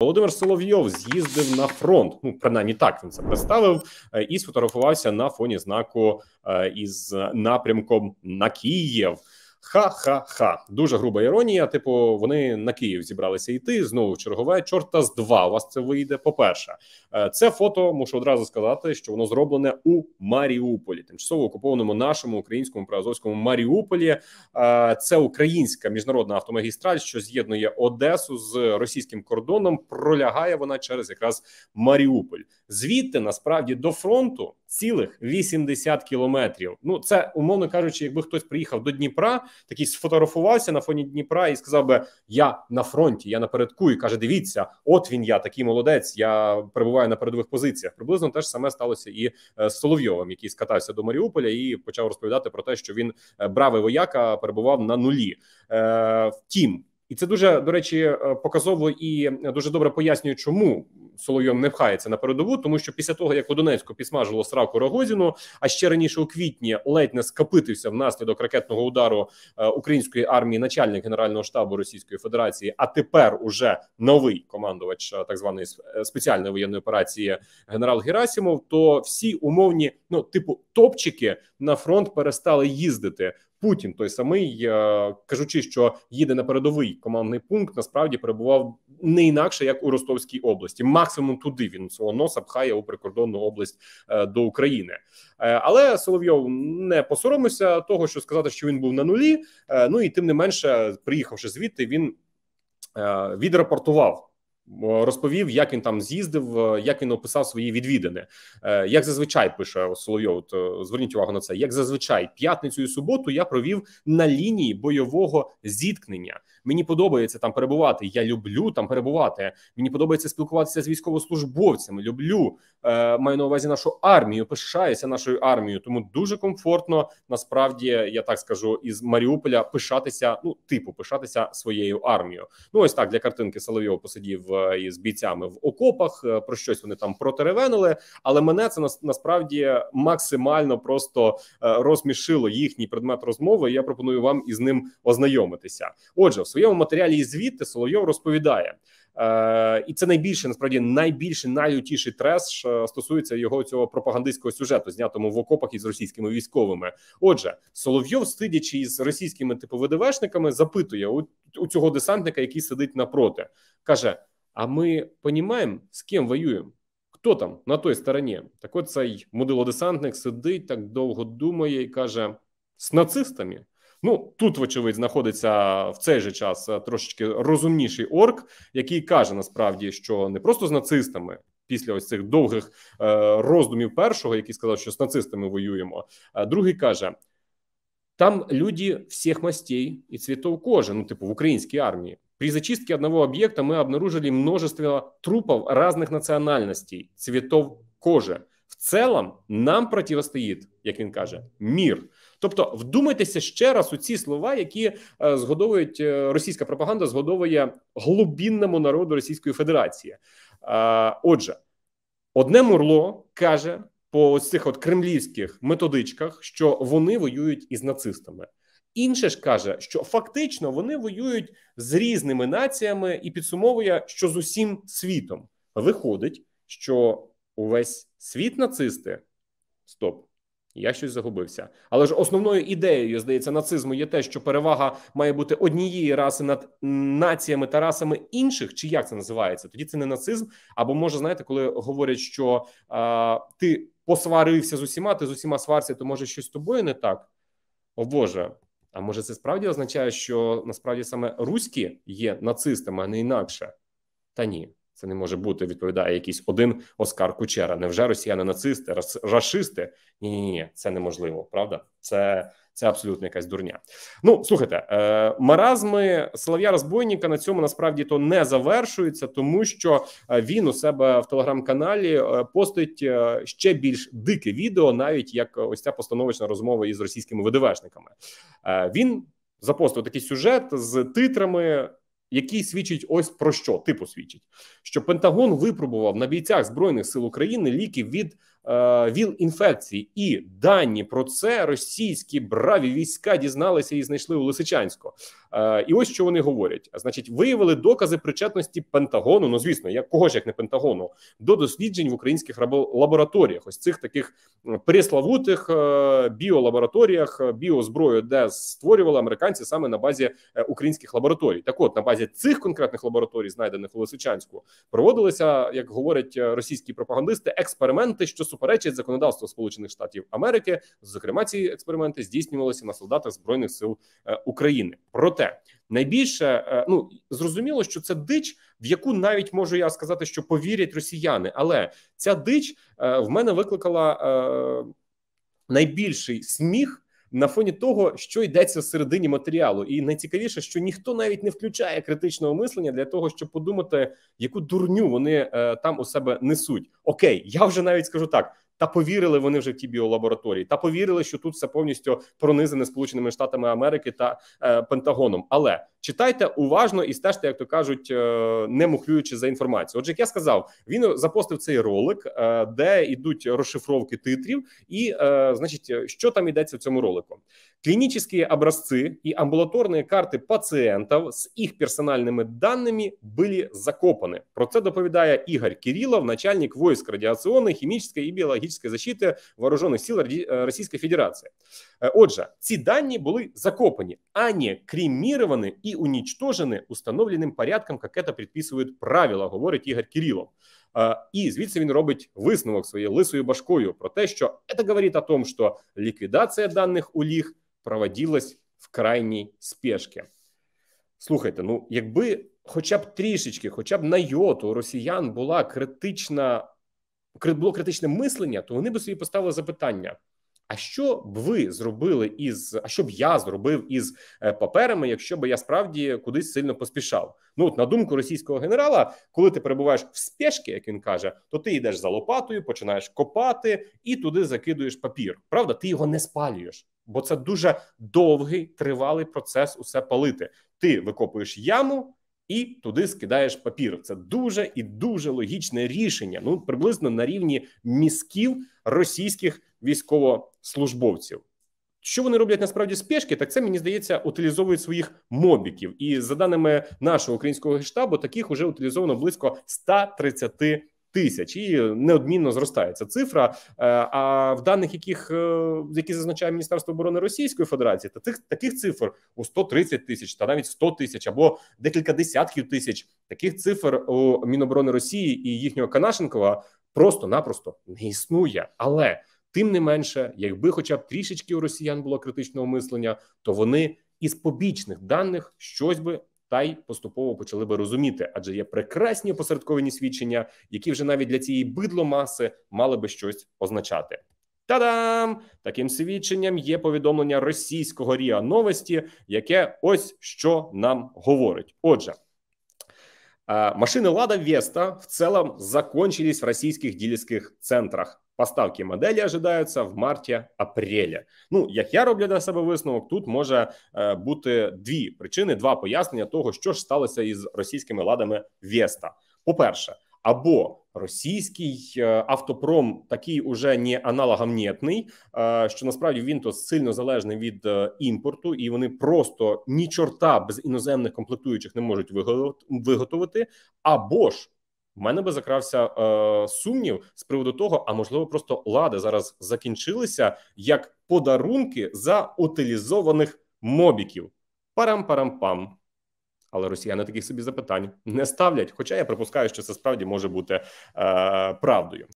Володимир Соловйов з'їздив на фронт. Ну принаймні так він це представив е, і сфотографувався на фоні знаку е, із е, напрямком на Київ. Ха-ха-ха. Дуже груба іронія. Типу, вони на Київ зібралися йти. Знову чергове чорта з два. У вас це вийде. По перше, е, це фото мушу одразу сказати, що воно зроблене у Маріуполі, тимчасово окупованому нашому українському приазовському Маріуполі. Е, це українська міжнародна автомагістраль, що з'єднує Одесу з російським кордоном. Пролягає вона через якраз Маріуполь. Звідти насправді до фронту. Цілих 1,8 кілометрів. Ну це умовно кажучи, якби хтось приїхав до Дніпра, такий сфотографувався на фоні Дніпра і сказав би: Я на фронті, я напередку і каже: Дивіться, от він, я такий молодець. Я перебуваю на передових позиціях. Приблизно те ж саме сталося і е, з Соловйовим, який скатався до Маріуполя і почав розповідати про те, що він е, бравий вояка перебував на нулі. Е, втім. І це дуже до речі е, показово і е, дуже добре пояснює, чому Соловйом не пхається на передову, тому що після того як у Донецьку підсмажило сраку Рогозіну, а ще раніше у квітні ледь не скапитився внаслідок ракетного удару е, української армії, начальник генерального штабу Російської Федерації. А тепер уже новий командувач так званої спеціальної воєнної операції генерал Герасімов. То всі умовні, ну типу, топчики на фронт перестали їздити. Путін той самий, е, кажучи, що їде на передовий командний пункт, насправді перебував не інакше як у Ростовській області. Максимум туди він свого носа пхає у прикордонну область е, до України. Е, але Соловйов не посоромився того, що сказати, що він був на нулі. Ну і тим не менше, приїхавши звідти, він відрапортував. Е, розповів, як він там з'їздив, е, як він описав свої відвідини. Е, як зазвичай пише Соловйов, от зверніть увагу на це. Як зазвичай, п'ятницю і суботу я провів на лінії бойового зіткнення. Мені подобається там перебувати. Я люблю там перебувати. Мені подобається спілкуватися з військовослужбовцями. Люблю е, маю на увазі нашу армію. Пишаюся нашою армією. Тому дуже комфортно насправді я так скажу із Маріуполя пишатися. Ну, типу, пишатися своєю армією. Ну ось так для картинки Соловйов посидів е, із бійцями в окопах. Е, про щось вони там протеревенили, але мене це нас насправді максимально просто е, розмішило їхній предмет розмови. І я пропоную вам із ним ознайомитися. Отже, в своєму матеріалі і звідти Соловйов розповідає. Е, І це найбільше насправді найбільший, найлютіший треш е, стосується його цього пропагандистського сюжету, знятому в окопах із російськими військовими. Отже, Соловйов, сидячи із російськими типу ВДВшниками, запитує у, у цього десантника, який сидить напроти, каже: А ми понімаємо з ким воюємо? Хто там на той стороні? Так от цей мудилодесантник сидить так довго думає і каже: з нацистами. Ну тут, вочевидь, знаходиться в цей же час е, трошечки розумніший орк, який каже насправді, що не просто з нацистами. Після ось цих довгих е, роздумів першого, який сказав, що з нацистами воюємо, а другий каже: там люди всіх мастей і цвітов кожи, ну, типу в українській армії. При зачистке одного об'єкта, ми обнаружили множество трупов разных національностей, цвітов кожи. В целом нам противостоїть, як він каже, мір. Тобто, вдумайтеся ще раз у ці слова, які е, згодовують е, російська пропаганда, згодовує глубинному народу Російської Федерації. Е, отже, одне мурло каже по цих от кремлівських методичках, що вони воюють із нацистами. Інше ж каже, що фактично вони воюють з різними націями і підсумовує, що з усім світом виходить, що увесь світ нацисти? Стоп. Я щось загубився. Але ж основною ідеєю, здається, нацизму є те, що перевага має бути однієї раси над націями та расами інших, чи як це називається? Тоді це не нацизм. Або може, знаєте, коли говорять, що а, ти посварився з усіма, ти з усіма сварся, то може щось з тобою не так? О Боже. А може, це справді означає, що насправді саме руські є нацистами, а не інакше? Та ні. Це не може бути, відповідає якийсь один Оскар Кучера. Невже росіяни нацисти, расисти? Ні, ні, ні, це неможливо. Правда, це це абсолютно якась дурня. Ну слухайте, е, маразми Солов'я розбойника на цьому насправді то не завершується, тому що е, він у себе в телеграм-каналі е, постить е, ще більш дике відео, навіть як ось ця постановочна розмова із російськими видивешниками. Е, він запостив такий сюжет з титрами який свідчить ось про що типу свідчить, що Пентагон випробував на бійцях збройних сил України ліки від е, віл інфекції, і дані про це російські браві війська дізналися і знайшли у Лисичанську. Е, і ось що вони говорять: значить, виявили докази причетності Пентагону. Ну звісно, як кого ж як не Пентагону, до досліджень в українських лабораторіях, ось цих таких преславутих е, біолабораторіях, е, біозброю, де створювали американці саме на базі українських лабораторій. Так, от на базі цих конкретних лабораторій, знайдених у Лисичанську, проводилися, як говорять російські пропагандисти, експерименти, що суперечать законодавству Сполучених Штатів Америки. Зокрема, ці експерименти здійснювалися на солдатах збройних сил України. Проте все. Найбільше е, ну зрозуміло, що це дич, в яку навіть можу я сказати, що повірять росіяни, але ця дич е, в мене викликала е, найбільший сміх. На фоні того, що йдеться всередині матеріалу, і найцікавіше, що ніхто навіть не включає критичного мислення для того, щоб подумати, яку дурню вони е, там у себе несуть. Окей, я вже навіть скажу так: та повірили вони вже в ті біолабораторії, та повірили, що тут все повністю пронизане Сполученими Штатами Америки та е, Пентагоном. Але Читайте уважно і стежте, як то кажуть, е, не мухлюючи за інформацію. Отже, як я сказав, він запостив цей ролик, е, де йдуть розшифровки титрів, і е, значить, що там йдеться в цьому ролику: клінічні образці і амбулаторні карти пацієнтів з їх персональними даними були закопані. Про це доповідає Ігор Кирилов, начальник войск радіаційної, хімічної і біологічної защити вооружених сил Російської Федерації. Е, отже, ці дані були закопані, а не креміровані і унічтожені установленим порядком, як це підписують правила, говорить Ігор Кирилов. Е, і звідси він робить висновок своєю лисою башкою про те, що це говорить о том, що ліквідація даних у ліг проводилась в крайній спешці. Слухайте, ну якби хоча б трішечки, хоча б на йоту росіян була критична було критичне мислення, то вони би собі поставили запитання. А що б ви зробили із а що б я зробив із е, паперами, якщо б я справді кудись сильно поспішав? Ну от на думку російського генерала, коли ти перебуваєш в спешці, як він каже, то ти йдеш за лопатою, починаєш копати і туди закидуєш папір. Правда, ти його не спалюєш, бо це дуже довгий тривалий процес усе палити. Ти викопуєш яму і туди скидаєш папір. Це дуже і дуже логічне рішення. Ну приблизно на рівні мізків російських військовослужбовців. Що вони роблять насправді спешки? Так це мені здається, утилізовують своїх мобіків. І за даними нашого українського штабу, таких уже утилізовано близько 130 тисяч, і неодмінно зростає ця цифра. Е, а в даних, яких е, які зазначає Міністерство оборони Російської Федерації, та тих таких цифр у 130 тисяч та навіть 100 тисяч або декілька десятків тисяч таких цифр у Міноборони Росії і їхнього Канашенкова просто-напросто не існує, але тим не менше, якби, хоча б трішечки у росіян було критичного мислення, то вони із побічних даних щось би та й поступово почали би розуміти, адже є прекрасні опосередковані свідчення, які вже навіть для цієї бидломаси мали би щось означати. Та-дам! Таким свідченням є повідомлення російського Ріа Новості, яке ось що нам говорить. Отже, е, машини Лада Веста в целом закончились в російських дилерских центрах. Поставки моделі ожидаються в марті-апрелі. Ну як я роблю для себе висновок, тут може е, бути дві причини, два пояснення того, що ж сталося із російськими ладами Вєста. По перше, або російський е, автопром такий уже не аналогом нєтний, е, що насправді він то сильно залежний від імпорту, і вони просто ні чорта без іноземних комплектуючих не можуть виготовити, або ж в мене би закрався е, сумнів з приводу того, а можливо, просто лади зараз закінчилися як подарунки за утилізованих мобіків. Парам-парам-пам. Але росіяни таких собі запитань не ставлять. Хоча я припускаю, що це справді може бути е, правдою.